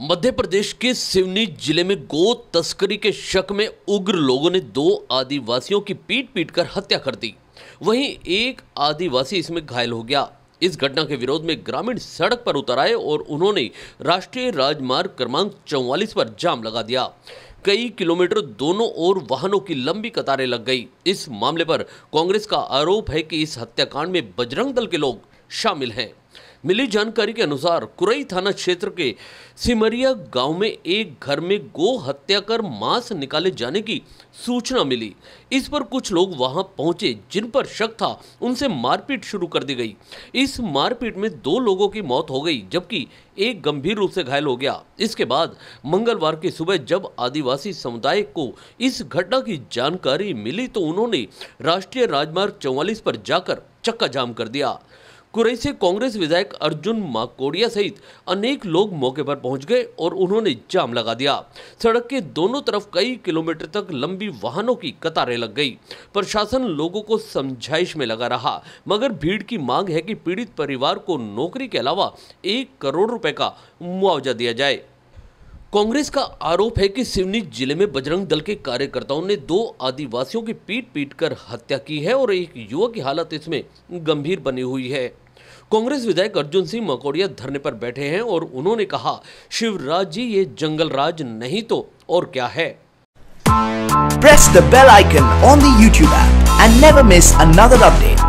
मध्य प्रदेश के सिवनी जिले में गो तस्करी के शक में उग्र लोगों ने दो आदिवासियों की पीट पीट कर हत्या कर दी वहीं एक आदिवासी इसमें घायल हो गया इस घटना के विरोध में ग्रामीण सड़क पर उतर आए और उन्होंने राष्ट्रीय राजमार्ग क्रमांक चौवालीस पर जाम लगा दिया कई किलोमीटर दोनों ओर वाहनों की लंबी कतारें लग गई इस मामले पर कांग्रेस का आरोप है कि इस हत्याकांड में बजरंग दल के लोग शामिल हैं मिली जानकारी के अनुसार कुरई थाना क्षेत्र के सिमरिया गांव में एक घर में गो हत्या कर मांस निकाले जाने की सूचना मिली इस पर कुछ लोग वहां पहुंचे जिन पर शक था उनसे मारपीट शुरू कर दी गई इस मारपीट में दो लोगों की मौत हो गई जबकि एक गंभीर रूप से घायल हो गया इसके बाद मंगलवार की सुबह जब आदिवासी समुदाय को इस घटना की जानकारी मिली तो उन्होंने राष्ट्रीय राजमार्ग चौवालीस पर जाकर चक्का जाम कर दिया कुरैश से कांग्रेस विधायक अर्जुन माकोड़िया सहित अनेक लोग मौके पर पहुंच गए और उन्होंने जाम लगा दिया सड़क के दोनों तरफ कई किलोमीटर तक लंबी वाहनों की कतारें लग गई प्रशासन लोगों को समझाइश में लगा रहा मगर भीड़ की मांग है कि पीड़ित परिवार को नौकरी के अलावा एक करोड़ रुपए का मुआवजा दिया जाए कांग्रेस का आरोप है कि सिवनी जिले में बजरंग दल के कार्यकर्ताओं ने दो आदिवासियों की पीट पीट कर हत्या की है और एक युवक की हालत इसमें गंभीर बनी हुई है कांग्रेस विधायक अर्जुन सिंह मकोड़िया धरने पर बैठे हैं और उन्होंने कहा शिवराज जी ये जंगल राज नहीं तो और क्या है press the bell icon on the end never miss another update